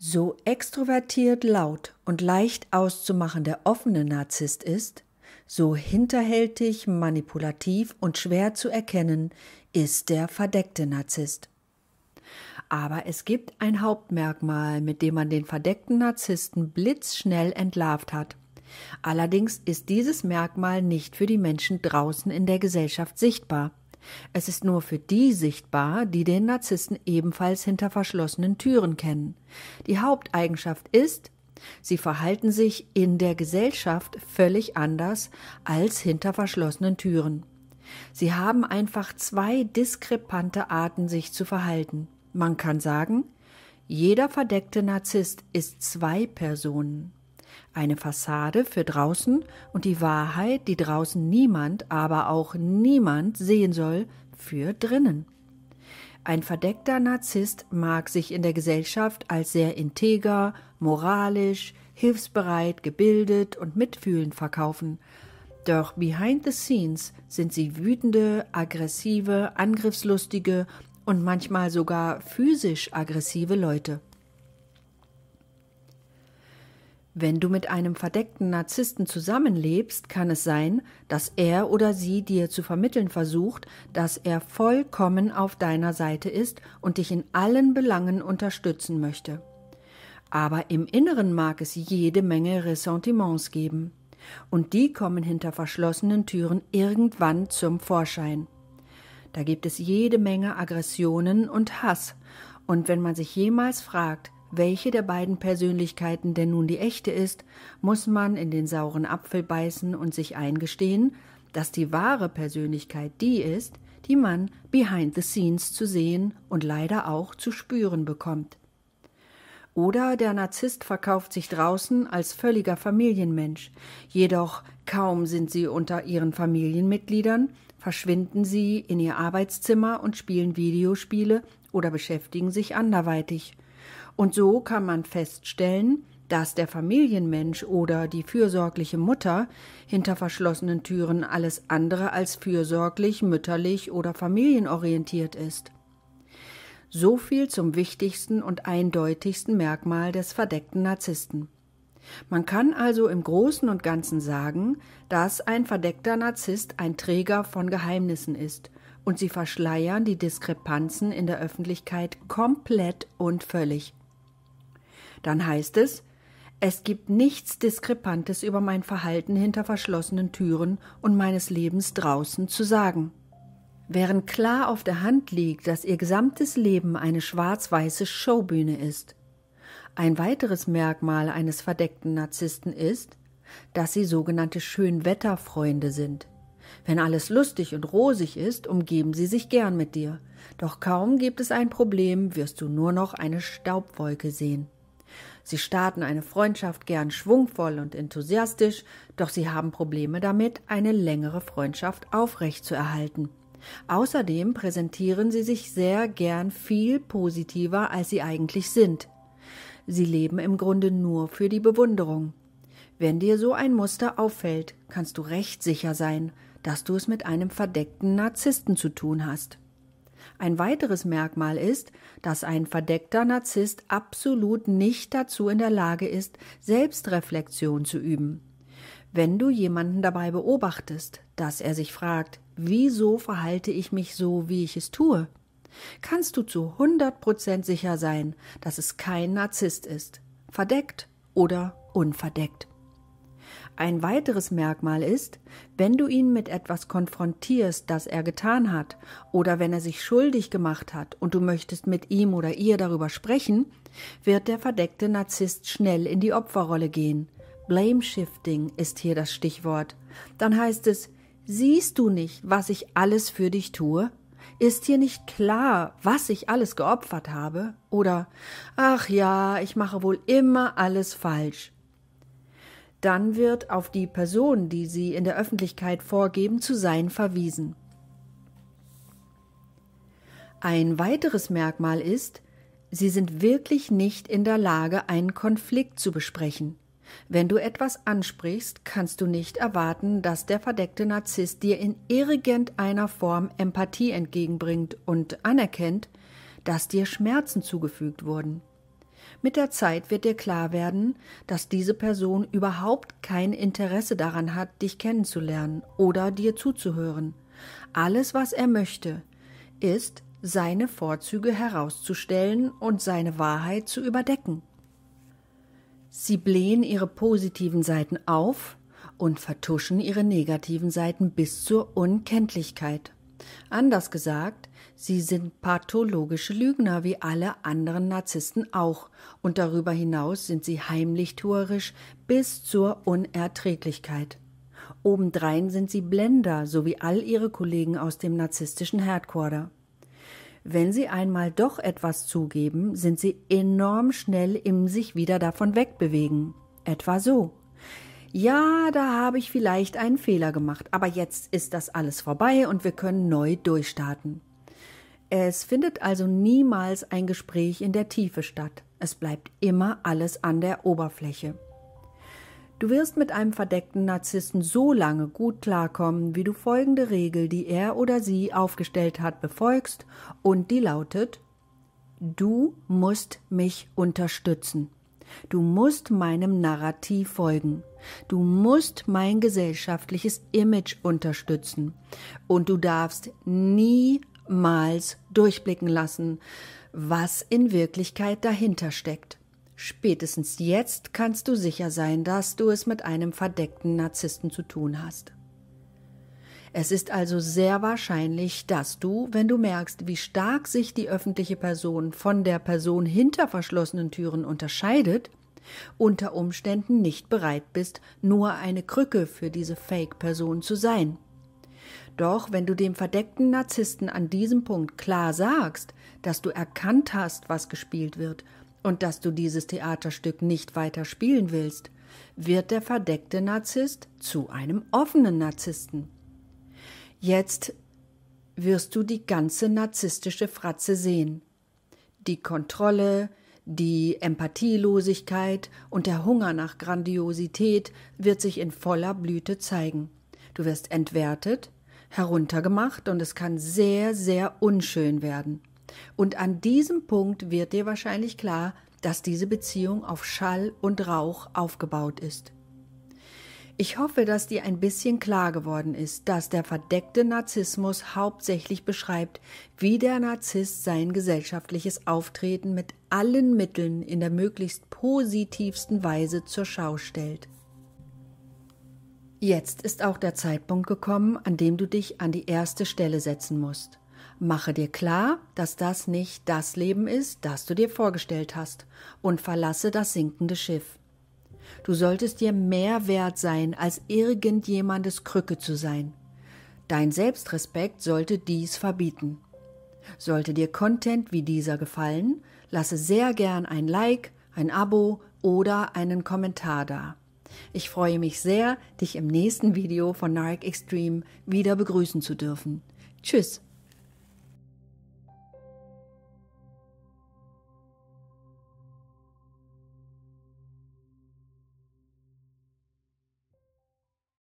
so extrovertiert laut und leicht auszumachen der offene Narzisst ist, so hinterhältig, manipulativ und schwer zu erkennen ist der verdeckte Narzisst. Aber es gibt ein Hauptmerkmal, mit dem man den verdeckten Narzissten blitzschnell entlarvt hat. Allerdings ist dieses Merkmal nicht für die Menschen draußen in der Gesellschaft sichtbar. Es ist nur für die sichtbar, die den Narzissten ebenfalls hinter verschlossenen Türen kennen. Die Haupteigenschaft ist, sie verhalten sich in der Gesellschaft völlig anders als hinter verschlossenen Türen. Sie haben einfach zwei diskrepante Arten, sich zu verhalten. Man kann sagen, jeder verdeckte Narzisst ist zwei Personen eine Fassade für draußen und die Wahrheit, die draußen niemand, aber auch niemand sehen soll, für drinnen. Ein verdeckter Narzisst mag sich in der Gesellschaft als sehr integer, moralisch, hilfsbereit, gebildet und mitfühlend verkaufen, doch behind the scenes sind sie wütende, aggressive, angriffslustige und manchmal sogar physisch aggressive Leute. Wenn du mit einem verdeckten Narzissten zusammenlebst, kann es sein, dass er oder sie dir zu vermitteln versucht, dass er vollkommen auf deiner Seite ist und dich in allen Belangen unterstützen möchte. Aber im Inneren mag es jede Menge Ressentiments geben. Und die kommen hinter verschlossenen Türen irgendwann zum Vorschein. Da gibt es jede Menge Aggressionen und Hass. Und wenn man sich jemals fragt, welche der beiden Persönlichkeiten denn nun die echte ist, muss man in den sauren Apfel beißen und sich eingestehen, dass die wahre Persönlichkeit die ist, die man behind the scenes zu sehen und leider auch zu spüren bekommt. Oder der Narzisst verkauft sich draußen als völliger Familienmensch, jedoch kaum sind sie unter ihren Familienmitgliedern, verschwinden sie in ihr Arbeitszimmer und spielen Videospiele oder beschäftigen sich anderweitig – und so kann man feststellen, dass der Familienmensch oder die fürsorgliche Mutter hinter verschlossenen Türen alles andere als fürsorglich, mütterlich oder familienorientiert ist. So viel zum wichtigsten und eindeutigsten Merkmal des verdeckten Narzissten. Man kann also im Großen und Ganzen sagen, dass ein verdeckter Narzisst ein Träger von Geheimnissen ist, und sie verschleiern die Diskrepanzen in der Öffentlichkeit komplett und völlig. Dann heißt es, es gibt nichts Diskrepantes über mein Verhalten hinter verschlossenen Türen und meines Lebens draußen zu sagen. Während klar auf der Hand liegt, dass ihr gesamtes Leben eine schwarz-weiße Showbühne ist. Ein weiteres Merkmal eines verdeckten Narzissten ist, dass sie sogenannte Schönwetterfreunde sind. Wenn alles lustig und rosig ist, umgeben sie sich gern mit dir. Doch kaum gibt es ein Problem, wirst du nur noch eine Staubwolke sehen. Sie starten eine Freundschaft gern schwungvoll und enthusiastisch, doch sie haben Probleme damit, eine längere Freundschaft aufrechtzuerhalten. Außerdem präsentieren sie sich sehr gern viel positiver, als sie eigentlich sind. Sie leben im Grunde nur für die Bewunderung. Wenn dir so ein Muster auffällt, kannst du recht sicher sein, dass du es mit einem verdeckten Narzissten zu tun hast. Ein weiteres Merkmal ist, dass ein verdeckter Narzisst absolut nicht dazu in der Lage ist, Selbstreflexion zu üben. Wenn du jemanden dabei beobachtest, dass er sich fragt, wieso verhalte ich mich so, wie ich es tue, kannst du zu 100% sicher sein, dass es kein Narzisst ist, verdeckt oder unverdeckt. Ein weiteres Merkmal ist, wenn du ihn mit etwas konfrontierst, das er getan hat, oder wenn er sich schuldig gemacht hat und du möchtest mit ihm oder ihr darüber sprechen, wird der verdeckte Narzisst schnell in die Opferrolle gehen. Blame Shifting ist hier das Stichwort. Dann heißt es, siehst du nicht, was ich alles für dich tue? Ist dir nicht klar, was ich alles geopfert habe? Oder, ach ja, ich mache wohl immer alles falsch dann wird auf die Person, die sie in der Öffentlichkeit vorgeben zu sein, verwiesen. Ein weiteres Merkmal ist, sie sind wirklich nicht in der Lage, einen Konflikt zu besprechen. Wenn du etwas ansprichst, kannst du nicht erwarten, dass der verdeckte Narzisst dir in irgendeiner Form Empathie entgegenbringt und anerkennt, dass dir Schmerzen zugefügt wurden. Mit der Zeit wird dir klar werden, dass diese Person überhaupt kein Interesse daran hat, dich kennenzulernen oder dir zuzuhören. Alles, was er möchte, ist, seine Vorzüge herauszustellen und seine Wahrheit zu überdecken. Sie blähen ihre positiven Seiten auf und vertuschen ihre negativen Seiten bis zur Unkenntlichkeit. Anders gesagt, sie sind pathologische Lügner wie alle anderen Narzissten auch, und darüber hinaus sind sie heimlichtuerisch bis zur Unerträglichkeit. Obendrein sind sie Blender, so wie all ihre Kollegen aus dem narzisstischen Headquarter. Wenn sie einmal doch etwas zugeben, sind sie enorm schnell im sich wieder davon wegbewegen. Etwa so ja, da habe ich vielleicht einen Fehler gemacht, aber jetzt ist das alles vorbei und wir können neu durchstarten. Es findet also niemals ein Gespräch in der Tiefe statt. Es bleibt immer alles an der Oberfläche. Du wirst mit einem verdeckten Narzissen so lange gut klarkommen, wie du folgende Regel, die er oder sie aufgestellt hat, befolgst, und die lautet Du musst mich unterstützen. Du musst meinem Narrativ folgen. Du musst mein gesellschaftliches Image unterstützen. Und du darfst niemals durchblicken lassen, was in Wirklichkeit dahinter steckt. Spätestens jetzt kannst du sicher sein, dass du es mit einem verdeckten Narzissten zu tun hast. Es ist also sehr wahrscheinlich, dass du, wenn du merkst, wie stark sich die öffentliche Person von der Person hinter verschlossenen Türen unterscheidet, unter Umständen nicht bereit bist, nur eine Krücke für diese Fake-Person zu sein. Doch wenn du dem verdeckten Narzissten an diesem Punkt klar sagst, dass du erkannt hast, was gespielt wird und dass du dieses Theaterstück nicht weiter spielen willst, wird der verdeckte Narzisst zu einem offenen Narzissten. Jetzt wirst du die ganze narzisstische Fratze sehen. Die Kontrolle, die Empathielosigkeit und der Hunger nach Grandiosität wird sich in voller Blüte zeigen. Du wirst entwertet, heruntergemacht und es kann sehr, sehr unschön werden. Und an diesem Punkt wird dir wahrscheinlich klar, dass diese Beziehung auf Schall und Rauch aufgebaut ist. Ich hoffe, dass dir ein bisschen klar geworden ist, dass der verdeckte Narzissmus hauptsächlich beschreibt, wie der Narzisst sein gesellschaftliches Auftreten mit allen Mitteln in der möglichst positivsten Weise zur Schau stellt. Jetzt ist auch der Zeitpunkt gekommen, an dem du dich an die erste Stelle setzen musst. Mache dir klar, dass das nicht das Leben ist, das du dir vorgestellt hast, und verlasse das sinkende Schiff. Du solltest dir mehr wert sein, als irgendjemandes Krücke zu sein. Dein Selbstrespekt sollte dies verbieten. Sollte dir Content wie dieser gefallen, lasse sehr gern ein Like, ein Abo oder einen Kommentar da. Ich freue mich sehr, dich im nächsten Video von Narc Extreme wieder begrüßen zu dürfen. Tschüss!